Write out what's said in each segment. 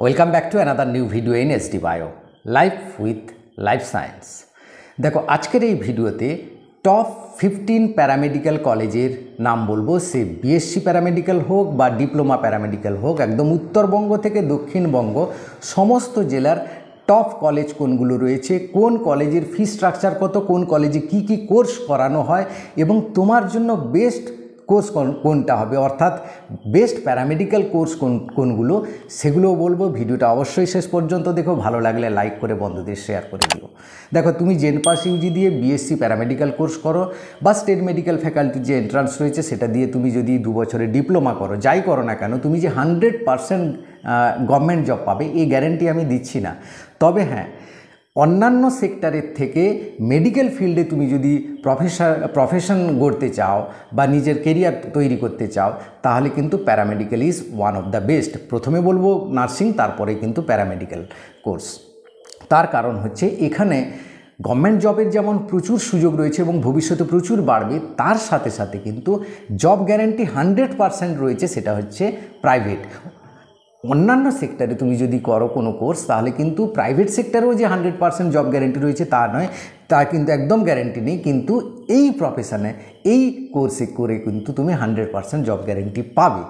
welcome back to another new video in the bio life with life science দেখো আজকের এই ভিডিওতে top fifteen paramedical কলেজের নাম বলবো সে বিএসসি প্যারামেডিক্যাল হোক বা ডিপ্লোমা প্যারামেডিক্যাল হোক একদম উত্তরবঙ্গ থেকে দক্ষিণবঙ্গ সমস্ত জেলার টপ কলেজ কোনগুলো রয়েছে কোন কলেজের ফি স্ট্রাকচার কত কোন কলেজে কি কি কোর্স করানো হয় এবং তোমার জন্য বেস্ট কোর্স কোনটা হবে অর্থাৎ বেস্ট প্যারামেডিক্যাল কোর্স কোন কোনগুলো সেগুলোও বলবো ভিডিওটা অবশ্যই শেষ পর্যন্ত দেখো ভালো লাগলে লাইক করে বন্ধুদের শেয়ার করে দিও দেখো তুমি জেনপাস ইউজি দিয়ে বিএসসি প্যারামেডিক্যাল কোর্স করো বা স্টেট মেডিকেল ফ্যাকাল্টির যে এন্ট্রান্স রয়েছে সেটা দিয়ে তুমি যদি দু বছরে ডিপ্লোমা করো যাই করো না কেন তুমি যে হান্ড্রেড পারসেন্ট গভর্নমেন্ট জব পাবে এই গ্যারেন্টি আমি দিচ্ছি না তবে হ্যাঁ অন্যান্য সেক্টরের থেকে মেডিকেল ফিল্ডে তুমি যদি প্রফেশন প্রফেশন গড়তে চাও বা নিজের কেরিয়ার তৈরি করতে চাও তাহলে কিন্তু paramedical is one of the best প্রথমে বলবো নার্সিং তারপরে কিন্তু প্যারামেডিক্যাল কোর্স তার কারণ হচ্ছে এখানে গভর্নমেন্ট জবের যেমন প্রচুর সুযোগ রয়েছে এবং ভবিষ্যতে প্রচুর বাড়বে তার সাথে সাথে কিন্তু জব গ্যারেন্টি হান্ড্রেড পারসেন্ট রয়েছে সেটা হচ্ছে প্রাইভেট অন্যান্য সেক্টরে তুমি যদি করো কোনো কোর্স তাহলে কিন্তু প্রাইভেট সেক্টরেও যে হান্ড্রেড পার্সেন্ট জব গ্যারেন্টি রয়েছে তা নয় তা কিন্তু একদম গ্যারেন্টি নেই কিন্তু এই প্রফেশানে এই কোর্সে করে কিন্তু তুমি হান্ড্রেড পারসেন্ট জব গ্যারেন্টি পাবে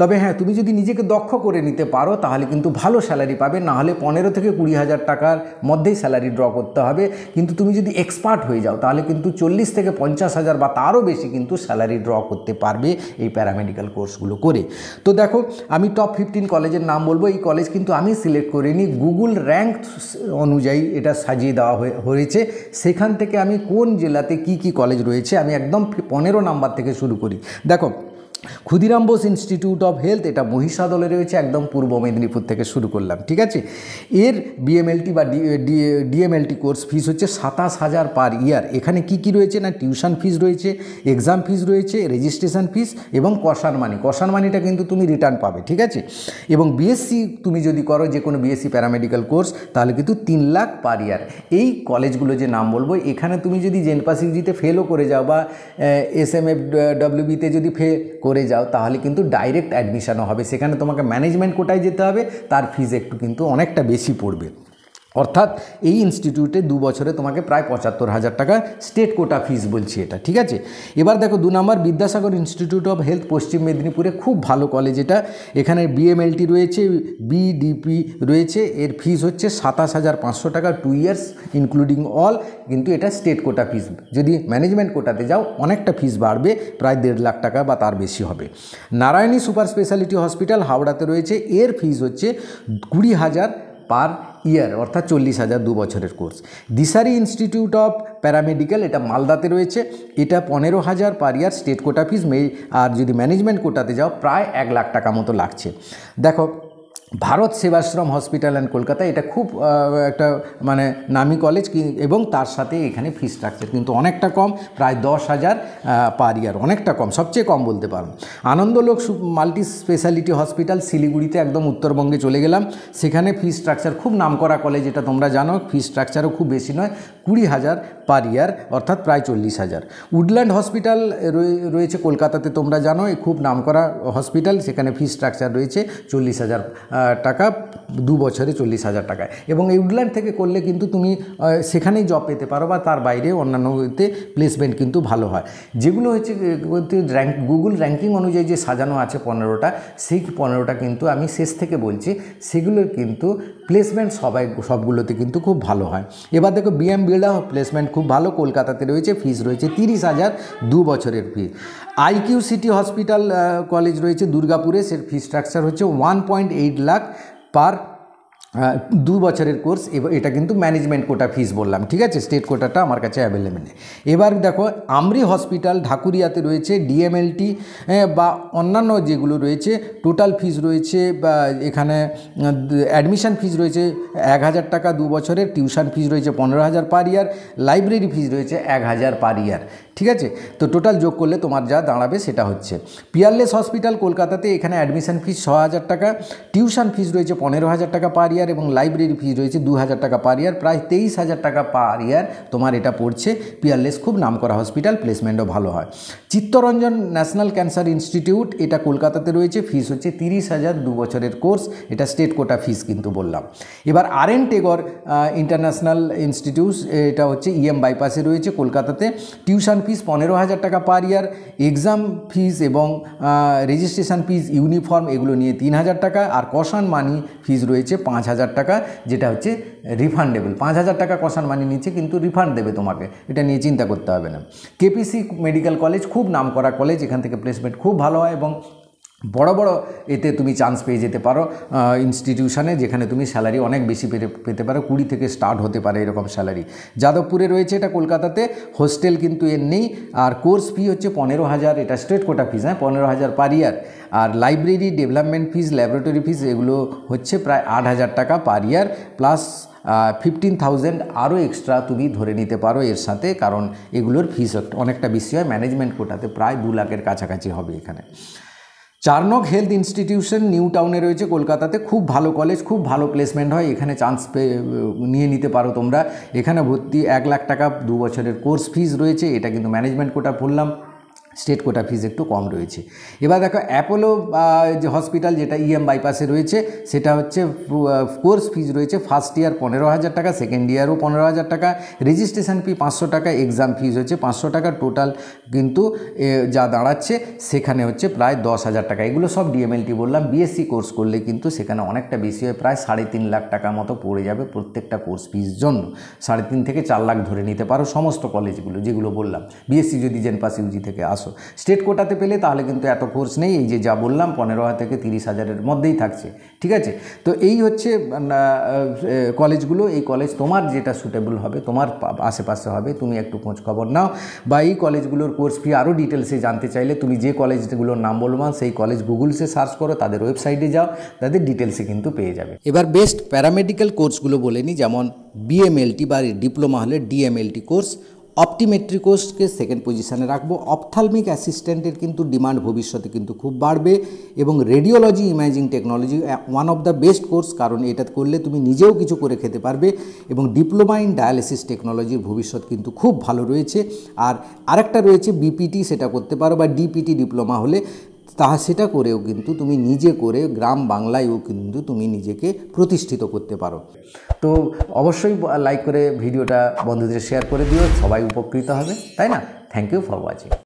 তবে হ্যাঁ তুমি যদি নিজেকে দক্ষ করে নিতে পারো তাহলে কিন্তু ভালো স্যালারি পাবে না হলে পনেরো থেকে কুড়ি হাজার টাকার মধ্যেই স্যালারি ড্র করতে হবে কিন্তু তুমি যদি এক্সপার্ট হয়ে যাও তাহলে কিন্তু চল্লিশ থেকে পঞ্চাশ হাজার বা তারও বেশি কিন্তু স্যালারি ড্র করতে পারবে এই প্যারামেডিক্যাল কোর্সগুলো করে তো দেখো আমি টপ ফিফটিন কলেজের নাম বলবো এই কলেজ কিন্তু আমি সিলেক্ট করিনি গুগল র্যাঙ্ক অনুযায়ী এটা সাজিয়ে দেওয়া হয়েছে সেখান থেকে আমি কোন জেলাতে কি কি কলেজ রয়েছে আমি একদম পনেরো নাম্বার থেকে শুরু করি দেখো Khudiram Bose institute of health এটা মহিষাদলে রয়েছে একদম পূর্ব মেদিনীপুর থেকে শুরু করলাম ঠিক আছে এর বিএমএলটি বা ডিএমএলটি কোর্স ফিস হচ্ছে সাতাশ হাজার পার ইয়ার এখানে কি কি রয়েছে না টিউশন ফিস রয়েছে এক্সাম ফিস রয়েছে রেজিস্ট্রেশন ফিস এবং কষার মানি কষার মানিটা কিন্তু তুমি রিটার্ন পাবে ঠিক আছে এবং বিএসসি তুমি যদি করো যে কোনো বিএসসি প্যারামেডিক্যাল কোর্স তাহলে কিন্তু তিন লাখ পার ইয়ার এই কলেজগুলো যে নাম বলবো এখানে তুমি যদি জিতে ফেলও করে যাও বা এস এম এফ ডব্লিউবিতে যদি ফে করে যাও তাহলে কিন্তু ডাইরেক্ট অ্যাডমিশানও হবে সেখানে তোমাকে ম্যানেজমেন্ট কোটায় যেতে হবে তার ফিজ একটু কিন্তু অনেকটা বেশি পড়বে অর্থাৎ এই ইনস্টিটিউটে দু বছরে তোমাকে প্রায় পঁচাত্তর হাজার টাকা স্টেট কোটা ফিস বলছি এটা ঠিক আছে এবার দেখো দু নম্বর বিদ্যাসাগর ইনস্টিটিউট অফ হেলথ পশ্চিম মেদিনীপুরে খুব ভালো কলেজ এটা এখানে বিএমএলটি রয়েছে বিডিপি রয়েছে এর ফিস হচ্ছে সাতাশ হাজার পাঁচশো টাকা টু ইয়ার্স ইনক্লুডিং অল কিন্তু এটা স্টেট কোটা ফিস যদি ম্যানেজমেন্ট কোটাতে যাও অনেকটা ফিস বাড়বে প্রায় দেড় লাখ টাকা বা তার বেশি হবে নারায়ণী সুপার স্পেশালিটি হসপিটাল হাওড়াতে রয়েছে এর ফিস হচ্ছে কুড়ি হাজার পার ইয়ার অর্থাৎ চল্লিশ হাজার দু বছরের course Dishari institute of paramedical এটা মালদাতে রয়েছে এটা পনেরো হাজার পার ইয়ার স্টেট কোটা ফিস আর যদি ম্যানেজমেন্ট কোটাতে যাও প্রায় এক লাখ টাকা মতো লাগছে দেখো ভারত সেবাশ্রম হসপিটাল অ্যান্ড কলকাতা এটা খুব একটা মানে নামি কলেজ এবং তার সাথে এখানে ফি স্ট্রাকচার কিন্তু অনেকটা কম প্রায় দশ হাজার পার ইয়ার অনেকটা কম সবচেয়ে কম বলতে পারেন আনন্দলোক মাল্টি স্পেশালিটি হসপিটাল শিলিগুড়িতে একদম উত্তরবঙ্গে চলে গেলাম সেখানে ফি স্ট্রাকচার খুব নামকরা কলেজ এটা তোমরা জানো ফি স্ট্রাকচারও খুব বেশি নয় কুড়ি হাজার পার ইয়ার অর্থাৎ প্রায় চল্লিশ হাজার উডল্যান্ড হসপিটাল রয়েছে কলকাতাতে তোমরা জানো খুব নামকরা হসপিটাল সেখানে ফি স্ট্রাকচার রয়েছে চল্লিশ হাজার টাকা দু বছরে চল্লিশ হাজার টাকায় এবং উডল্যান্ড থেকে করলে কিন্তু তুমি সেখানেই জব পেতে পারো বা তার বাইরে অন্যান্যতে প্লেসমেন্ট কিন্তু ভালো হয় যেগুলো হচ্ছে র্যাঙ্ক গুগল র্যাঙ্কিং অনুযায়ী যে সাজানো আছে পনেরোটা সেই পনেরোটা কিন্তু আমি শেষ থেকে বলছি সেগুলোর কিন্তু প্লেসমেন্ট সবাই সবগুলোতে কিন্তু খুব ভালো হয় এবার দেখো বিএম বিড়লা প্লেসমেন্ট খুব ভালো কলকাতাতে রয়েছে ফিস রয়েছে তিরিশ হাজার দু বছরের fee IQ city hospital college রয়েছে দুর্গাপুরে সের ফি স্ট্রাকচার হচ্ছে one point eight lakh per দু বছরের কোর্স এটা কিন্তু ম্যানেজমেন্ট কোটা ফিস বললাম ঠিক আছে স্টেট কোটাটা আমার কাছে অ্যাভেলেবেল নেই এবার দেখো আমরি হসপিটাল ঢাকুরিয়াতে রয়েছে ডিএমএলটি বা অন্যান্য যেগুলো রয়েছে টোটাল ফিস রয়েছে বা এখানে অ্যাডমিশান ফিস রয়েছে এক হাজার টাকা দু বছরের টিউশন ফিস রয়েছে পনেরো হাজার পার ইয়ার লাইব্রেরি ফিস রয়েছে এক হাজার পার ইয়ার ঠিক আছে তো টোটাল যোগ করলে তোমার যা দাঁড়াবে সেটা হচ্ছে পিয়ারলেস হসপিটাল কলকাতাতে এখানে অ্যাডমিশন ফিস ছ হাজার টাকা টিউশন ফিস রয়েছে পনেরো হাজার টাকা পার ইয়ার এবং লাইব্রেরি ফিস রয়েছে দু হাজার টাকা পার ইয়ার প্রায় তেইশ হাজার টাকা পার ইয়ার তোমার এটা পড়ছে পিয়ারলেস খুব নাম করা হসপিটাল প্লেসমেন্টও ভালো হয় চিত্তরঞ্জন ন্যাশনাল ক্যান্সার ইনস্টিটিউট এটা কলকাতাতে রয়েছে ফিস হচ্ছে তিরিশ হাজার দু বছরের কোর্স এটা স্টেট কোটা ফিস কিন্তু বললাম এবার R N Tagore international institute এটা হচ্ছে ইএম e বাইপাসে রয়েছে কলকাতাতে টিউশন ফিস পনেরো হাজার টাকা পার ইয়ার এক্সাম ফিস এবং রেজিস্ট্রেশন ফিস ইউনিফর্ম এগুলো নিয়ে তিন হাজার টাকা আর কষান মানি ফিস রয়েছে পাঁচ হাজার টাকা যেটা হচ্ছে রিফান্ডেবল পাঁচ হাজার টাকা কষান মানি নিচ্ছে কিন্তু রিফান্ড দেবে তোমাকে এটা নিয়ে চিন্তা করতে হবে না কেপিসি মেডিকেল কলেজ খুব নাম করা কলেজ এখান থেকে প্লেসমেন্ট খুব ভালো হয় এবং বড় বড় এতে তুমি চান্স পেয়ে যেতে পারো ইনস্টিটিউশানে যেখানে তুমি স্যালারি অনেক বেশি পেতে পেতে পারো কুড়ি থেকে স্টার্ট হতে পারে এরকম স্যালারি যাদবপুরে রয়েছে এটা কলকাতাতে হোস্টেল কিন্তু এর নেই আর কোর্স ফি হচ্ছে পনেরো হাজার এটা স্টেট কোটা ফিস হ্যাঁ পনেরো হাজার পার ইয়ার আর library development fees laboratory fees এগুলো হচ্ছে প্রায় আট হাজার টাকা per year plus fifteen thousand আরও এক্সট্রা তুমি ধরে নিতে পারো এর সাথে কারণ এগুলোর ফিস অনেকটা বেশি হয় ম্যানেজমেন্ট কোটাতে প্রায় দু লাখের কাছাকাছি হবে এখানে চারনক হেলথ ইনস্টিটিউশন নিউ টাউনে রয়েছে কলকাতাতে খুব ভালো কলেজ খুব ভালো প্লেসমেন্ট হয় এখানে চান্স নিয়ে নিতে পারো তোমরা এখানে ভর্তি এক লাখ টাকা দু বছরের কোর্স ফিজ রয়েছে এটা কিন্তু ম্যানেজমেন্ট কোটা বললাম স্টেট কোটা ফিজ একটু কম রয়েছে এবার দেখো অ্যাপোলো যে হসপিটাল যেটা ইএম e বাইপাসে রয়েছে সেটা হচ্ছে কোর্স ফিজ রয়েছে ফার্স্ট ইয়ার পনেরো হাজার টাকা সেকেন্ড ইয়ারও পনেরো হাজার টাকা রেজিস্ট্রেশন ফি পাঁচশো টাকা এক্সাম ফিজ হচ্ছে পাঁচশো টাকা টোটাল কিন্তু যা দাঁড়াচ্ছে সেখানে হচ্ছে প্রায় দশ হাজার টাকা এগুলো সব ডিএমএলটি বললাম বিএসসি কোর্স করলে কিন্তু সেখানে অনেকটা বেশি হয় প্রায় সাড়ে তিন লাখ টাকা মতো পড়ে যাবে প্রত্যেকটা কোর্স ফিজ জন্য সাড়ে তিন থেকে চার লাখ ধরে নিতে পারো সমস্ত কলেজগুলো যেগুলো বললাম বিএসসি যদি জেনপাস ইউজি থেকে আস চারশো স্টেট কোটাতে পেলে তাহলে কিন্তু এত কোর্স নেই এই যে যা বললাম পনেরো হাজার থেকে তিরিশ হাজারের মধ্যেই থাকছে ঠিক আছে তো এই হচ্ছে কলেজগুলো এই কলেজ তোমার যেটা সুটেবল হবে তোমার আশেপাশে হবে তুমি একটু খোঁজ খবর নাও বা এই কলেজগুলোর কোর্স ফি আরও ডিটেলসে জানতে চাইলে তুমি যে কলেজগুলোর নাম বলবান সেই কলেজ গুগলসে সার্চ করো তাদের ওয়েবসাইটে যাও তাদের ডিটেলসে কিন্তু পেয়ে যাবে এবার বেস্ট প্যারামেডিক্যাল কোর্সগুলো বলে নিই যেমন বিএমএলটি বা ডিপ্লোমা হলে ডিএমএলটি কোর্স অপটিমেট্রিকোসকে সেকেন্ড পজিশানে রাখবো অপথালমিক অ্যাসিস্ট্যান্টের কিন্তু ডিমান্ড ভবিষ্যতে কিন্তু খুব বাড়বে এবং radiology imaging technology one of the best course কারণ এটা করলে তুমি নিজেও কিছু করে খেতে পারবে এবং ডিপ্লোমা ইন ডায়ালিসিস টেকনোলজির ভবিষ্যৎ কিন্তু খুব ভালো রয়েছে আর আরেকটা রয়েছে বিপিটি সেটা করতে পারো বা ডিপিটি ডিপ্লোমা হলে তা সেটা করেও কিন্তু তুমি নিজে করে গ্রাম বাংলায়ও কিন্তু তুমি নিজেকে প্রতিষ্ঠিত করতে পারো তো অবশ্যই লাইক করে ভিডিওটা বন্ধুদের শেয়ার করে দিও সবাই উপকৃত হবে তাই না থ্যাংক ইউ ফর ওয়াচিং